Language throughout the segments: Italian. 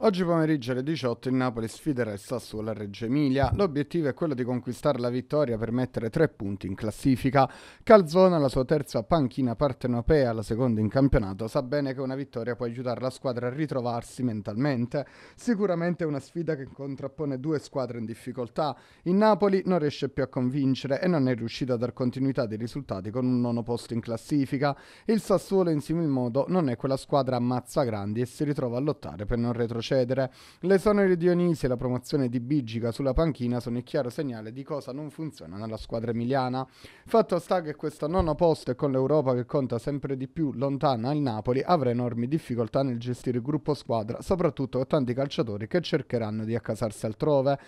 Oggi pomeriggio alle 18 il Napoli sfiderà il Sassuolo a Reggio Emilia. L'obiettivo è quello di conquistare la vittoria per mettere tre punti in classifica. Calzona, la sua terza panchina partenopea, la seconda in campionato, sa bene che una vittoria può aiutare la squadra a ritrovarsi mentalmente. Sicuramente è una sfida che contrappone due squadre in difficoltà. Il Napoli non riesce più a convincere e non è riuscito a dar continuità dei risultati con un nono posto in classifica. Il Sassuolo in simil modo non è quella squadra ammazza grandi e si ritrova a lottare per non retrocedere procedere. L'esonero di Dionisi e la promozione di Bigica sulla panchina sono il chiaro segnale di cosa non funziona nella squadra emiliana. Fatto sta che questo nono posto e con l'Europa che conta sempre di più lontana il Napoli avrà enormi difficoltà nel gestire il gruppo squadra, soprattutto con tanti calciatori che cercheranno di accasarsi altrove.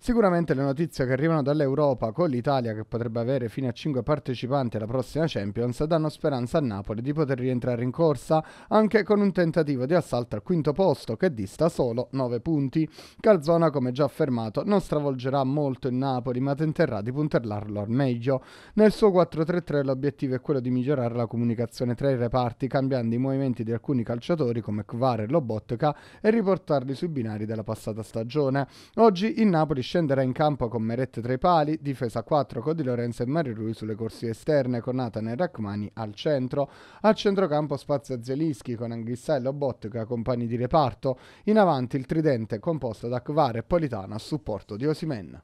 Sicuramente le notizie che arrivano dall'Europa con l'Italia che potrebbe avere fino a 5 partecipanti alla prossima Champions danno speranza a Napoli di poter rientrare in corsa anche con un tentativo di assalto al quinto posto che dista solo 9 punti. Calzona come già affermato non stravolgerà molto il Napoli ma tenterà di puntellarlo al meglio. Nel suo 4-3-3 l'obiettivo è quello di migliorare la comunicazione tra i reparti cambiando i movimenti di alcuni calciatori come Kvare e Lobotka e riportarli sui binari della passata stagione. Oggi il Napoli scenderà in campo con Meret tra i pali, difesa 4 con Di Lorenzo e Mario Rui sulle corsie esterne con Nathan e Rachmani al centro. Al centrocampo spazia Zelischi con Anghissà e Lobotica compagni di reparto. In avanti il tridente composto da Kvare e Politano a supporto di Osimen.